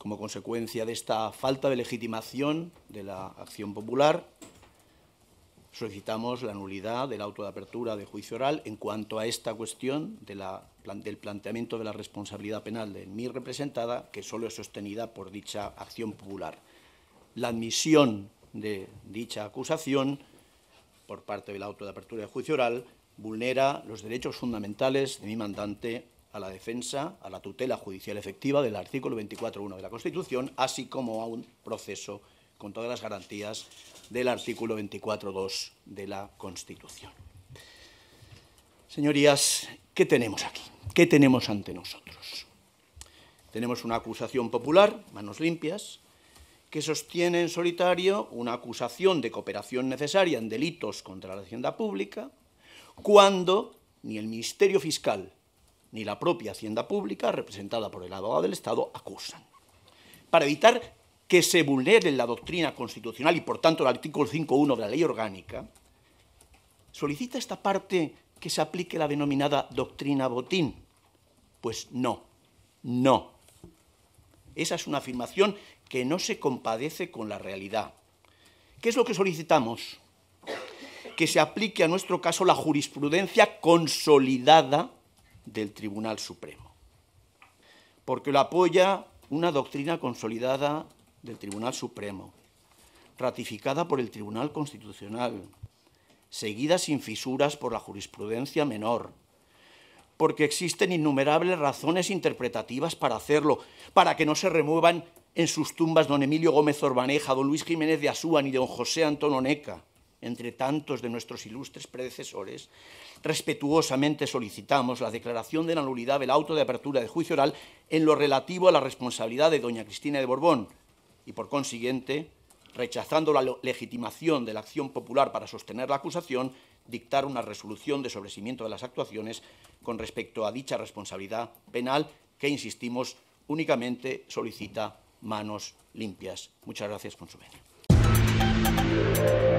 como consecuencia de esta falta de legitimación de la acción popular, solicitamos la nulidad del auto de apertura de juicio oral en cuanto a esta cuestión del planteamiento de la responsabilidad penal de mi representada, que solo es sostenida por dicha acción popular. La admisión de dicha acusación por parte del auto de apertura de juicio oral vulnera los derechos fundamentales de mi mandante a la defensa, a la tutela judicial efectiva del artículo 24.1 de la Constitución, así como a un proceso con todas las garantías del artículo 24.2 de la Constitución. Señorías, ¿qué tenemos aquí? ¿Qué tenemos ante nosotros? Tenemos una acusación popular, manos limpias, que sostiene en solitario una acusación de cooperación necesaria en delitos contra la hacienda pública, cuando ni el Ministerio Fiscal ni la propia Hacienda Pública, representada por el abogado del Estado, acusan. Para evitar que se vulnere la doctrina constitucional y, por tanto, el artículo 5.1 de la ley orgánica, solicita esta parte que se aplique la denominada doctrina botín. Pues no, no. Esa es una afirmación que no se compadece con la realidad. ¿Qué es lo que solicitamos? Que se aplique a nuestro caso la jurisprudencia consolidada del Tribunal Supremo, porque lo apoya una doctrina consolidada del Tribunal Supremo, ratificada por el Tribunal Constitucional, seguida sin fisuras por la jurisprudencia menor, porque existen innumerables razones interpretativas para hacerlo, para que no se remuevan en sus tumbas don Emilio Gómez Orbaneja, don Luis Jiménez de Asúa y don José Antonio Neca entre tantos de nuestros ilustres predecesores, respetuosamente solicitamos la declaración de la nulidad del auto de apertura de juicio oral en lo relativo a la responsabilidad de doña Cristina de Borbón y, por consiguiente, rechazando la legitimación de la acción popular para sostener la acusación, dictar una resolución de sobrecimiento de las actuaciones con respecto a dicha responsabilidad penal que, insistimos, únicamente solicita manos limpias. Muchas gracias, su por venia.